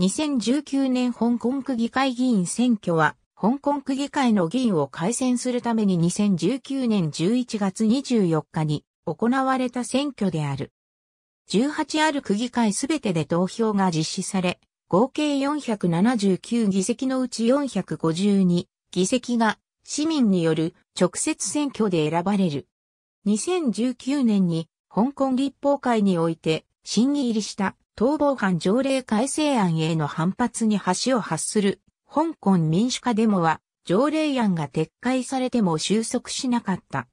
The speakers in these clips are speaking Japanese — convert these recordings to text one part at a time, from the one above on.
2019年香港区議会議員選挙は、香港区議会の議員を改選するために2019年11月24日に行われた選挙である。18ある区議会すべてで投票が実施され、合計479議席のうち452議席が市民による直接選挙で選ばれる。2019年に香港立法会において審議入りした逃亡犯条例改正案への反発に橋を発する香港民主化デモは条例案が撤回されても収束しなかった。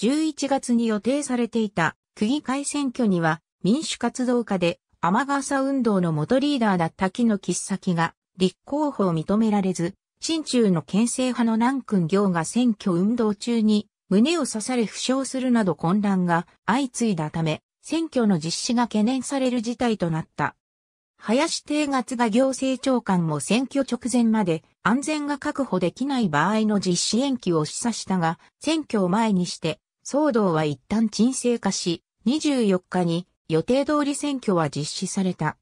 11月に予定されていた区議会選挙には民主活動家で天さ運動の元リーダーだった木の喫先が立候補を認められず、新中の県政派の南君行が選挙運動中に胸を刺され負傷するなど混乱が相次いだため、選挙の実施が懸念される事態となった。林定月が行政長官も選挙直前まで安全が確保できない場合の実施延期を示唆したが、選挙を前にして騒動は一旦沈静化し、24日に予定通り選挙は実施された。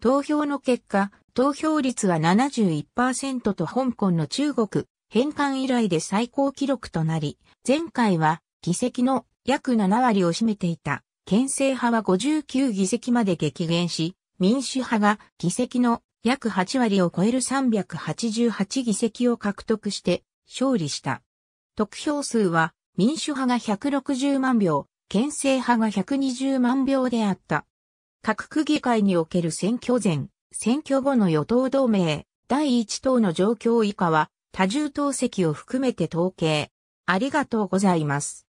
投票の結果、投票率は71%と香港の中国返還以来で最高記録となり、前回は議席の約7割を占めていた。憲政派は59議席まで激減し、民主派が議席の約8割を超える388議席を獲得して勝利した。得票数は民主派が160万票、憲政派が120万票であった。各区議会における選挙前、選挙後の与党同盟、第1党の状況以下は多重党席を含めて統計。ありがとうございます。